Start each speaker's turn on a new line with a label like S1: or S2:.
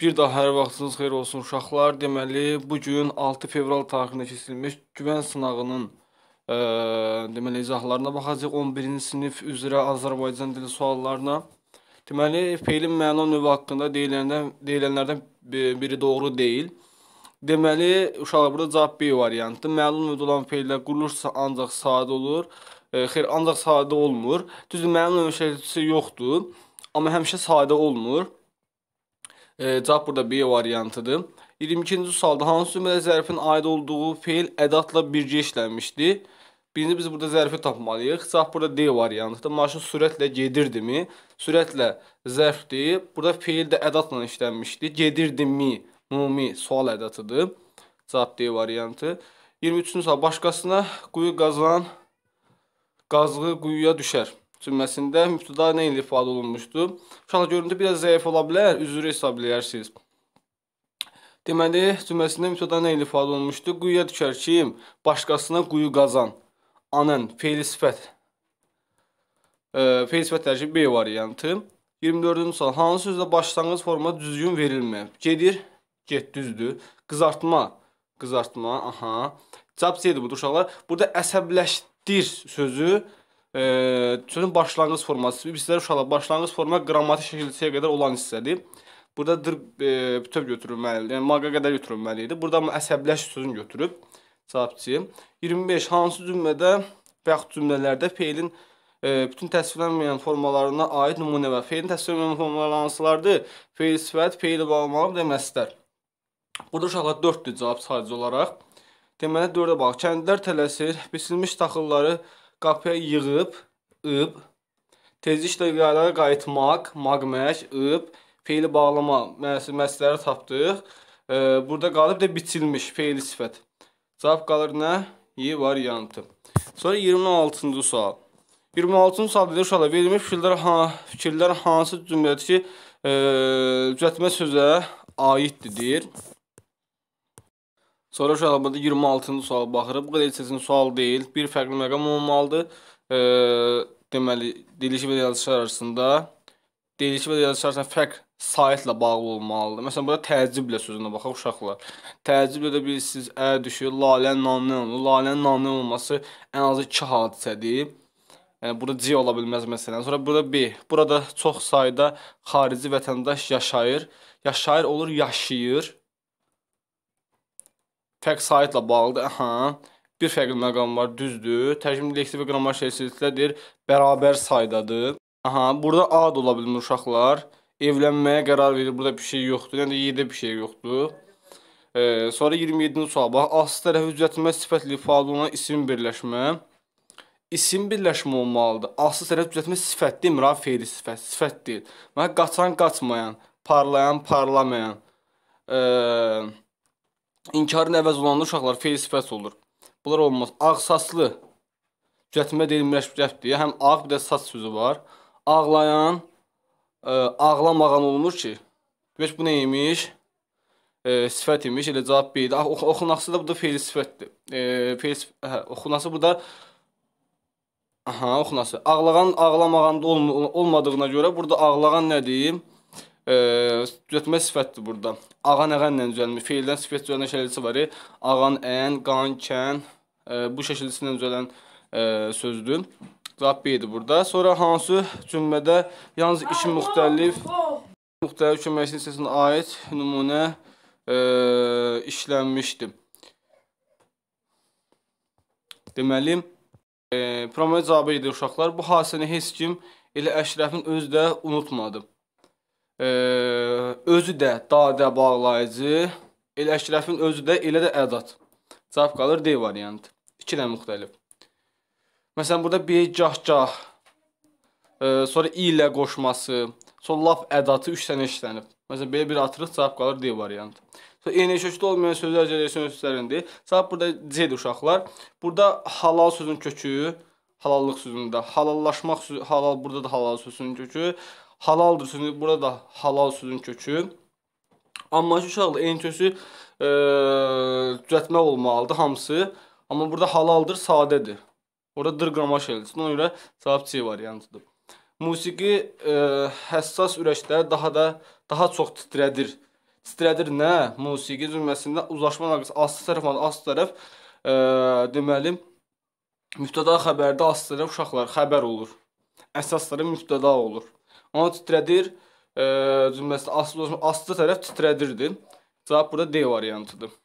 S1: Bir daha hər vaxtınız xeyir olsun uşaqlar. Deməli, bu gün 6 fevral tarixində keçirilmiş güvən sınağının ə, deməli izahlarına baxacağıq. 11-ci sinif üzrə Azərbaycan dili suallarına. Deməli, feilin məna növü haqqında deyilənlərdən deyilənlərdən biri doğru deyil. Deməli, uşaqlar burada cavab B variantı. Məlum növdə olan feillər qurulursa ancaq sadə olur. E, xeyr, ancaq sadə olmur. Düzdür, məlum növü şərtisi yoxdur, amma həmişə sadə olmur. E, cavab burada B variantıdır. 22-ci sualda hansı cümlədə zərfin aid olduğu feil ədatla birgə işlənmişdir? Birinci biz burada zərfi tapmalıyıq. Cavab burada D variantıdır. Maşın sürətlə gedirdimi? Sürətlə zərfdir. Burada feil də ədatla işlənmişdir. Gedirdimi? Mumi sual ədatıdır. Cavab D variantı. 23-cü sual başqasına quyu qazan qazğı quyuya düşər cümləsində mübtəda nə ilə ifadə olunmuşdu? Uşaqlar görüntü biraz zəif ola bilər, üzrü hesab eləyərsiniz. Deməli, cümləsində mübtəda nə ilə ifadə olunmuşdu? Quyuya düşər ki, başqasına quyu qazan. Anan feil sifət. E, feil sifət tərkibi B variantı. 24-cü sual. Hansı sözlə başlanğıc forma düzgün verilməyib? Gedir, get düzdür. Qızartma, qızartma, aha. Cavab C-dir bu uşaqlar. Burada əsəbləşdir sözü e, sözün başlanğıc forması. Bizlər uşaqlar başlanğıc forma qrammatik şəkilçəyə qədər olan hissədir. Burada dır e, bütöv götürülməli, yəni maqa qədər götürülməli idi. Burada əsəbləş sözünü götürüb cavabçı. 25 hansı cümlədə və yaxud cümlələrdə feilin e, bütün təsvirlənməyən formalarına aid nümunə və feilin təsvirlənməyən formaları hansılardır? Feil sifət, feil bağlamaq deməzlər. Burada uşaqlar 4-dür cavab sadəcə olaraq. Deməli 4-ə bax. Kəndlər tələsir, biçilmiş taxılları qapıya yığıb, ıb, tezliklə qərara qayıtmaq, maqmək, ıb, feili bağlama məsələləri tapdıq. E, burada qalıb da biçilmiş feili sifət. Cavab qalır nə? Y variantı. Sonra 26-cı sual. 26-cı sualda uşaqlar verilmiş fikirlər, ha, fikirlər hansı cümlədəki e, düzəltmə sözə aiddir deyir. Sonra şalabada 26-cı suala baxırıq. Bu qədər seçim sual deyil. Bir fərqli məqam olmalıdır. E, deməli, dirilişi və yazışı arasında dirilişi və yazışı arasında fərq sayətlə bağlı olmalıdır. Məsələn, burada təəccüblə sözünə baxaq uşaqlar. Təəccüblə də bilirsiniz, ə düşür, lalənin naminə olur. Lalənin naminə olması ən azı 2 hadisədir. Yəni burada C ola bilməz məsələn. Sonra burada B. Burada çox sayda xarici vətəndaş yaşayır. Yaşayır olur, yaşayır fərq saitlə bağlıdır. Hə, bir fərqli məqam var, düzdür. Tərkibli leksik və qrammatik şəkillikdədir, bərabər saydadır. Aha, burada A da ola bilmir uşaqlar. Evlənməyə qərar verir. Burada bir şey yoxdur. Yəni 7 bir şey yoxdur. Ee, sonra 27-ci suala bax. Asıl tərəfi düzəltmə sifətli faal olan isim birləşmə. İsim birləşmə olmalıdır. Asıl tərəf düzəltmə sifət demir, ha, fe'li sifət, sifət deyil. Mən qaçan, qaçmayan, parlayan, parlamayan. Eee İnkarın əvəz olanda uşaqlar feil sifət olur. Bunlar olmaz. Ağ saçlı cətimə deyil mürəkkəbdir. Həm ağ bir də saç sözü var. Ağlayan ə, e, ağlamağan olmur ki. Heç bu nə imiş? E, sifət imiş. Elə cavab B idi. Ah, ox oxunası da bu da feil sifətdir. E, feil hə, oxunası burada Aha, oxunası. Ağlağan ağlamağanda olm olmadığına görə burada ağlağan nədir? düzəltmə sifətdir burada. Ağan əğənlə düzəlmiş, feildən sifət düzələn şəkilçisi var. Ağan ən, qan, kən ə, bu şəkilçisi ilə düzələn ə, sözdür. Cavab B-dir burada. Sonra hansı cümlədə yalnız iki müxtəlif müxtəlif köməkçinin səsinə aid nümunə ə, işlənmişdir. Deməli, e, promoya cavabı idi uşaqlar. Bu hadisəni heç kim elə Əşrəfin özü də unutmadı özü də dadə bağlayıcı, elə əşrəfin özü də elə də ədad. Cavab qalır D variantı. İki də müxtəlif. Məsələn, burada bir gah-gah, sonra i ilə qoşması, sonra laf ədatı 3 sənə işlənib. Məsələn, belə bir atırıq, cavab qalır D variantı. Sonra eyni kökdə olmayan sözlər cəlləsin sözlərindir. Cavab burada C-dir uşaqlar. Burada halal sözün kökü, halallıq sözünü də halallaşmaq sözü, halal burada da halal sözünün kökü, halaldır sözü burada da halal sözün kökü. Amma ki uşaqlar en kösü e, düzəltmək olmalıdır hamısı. Amma burada halaldır, sadədir. Orada dır qrama şəlçsin. Ona görə cavab C variantıdır. Musiqi e, həssas ürəkləri daha da daha çox titrədir. Titrədir nə? Musiqi cümləsində uzlaşma naqısı aslı tərəf, aslı tərəf e, deməli Müftəda xəbərdə asılı uşaqlar xəbər olur. Əsasları müftəda olur. Onu titrədir e, cümləsində asılı asılı tərəf titrədirdi. Cavab burada D variantıdır.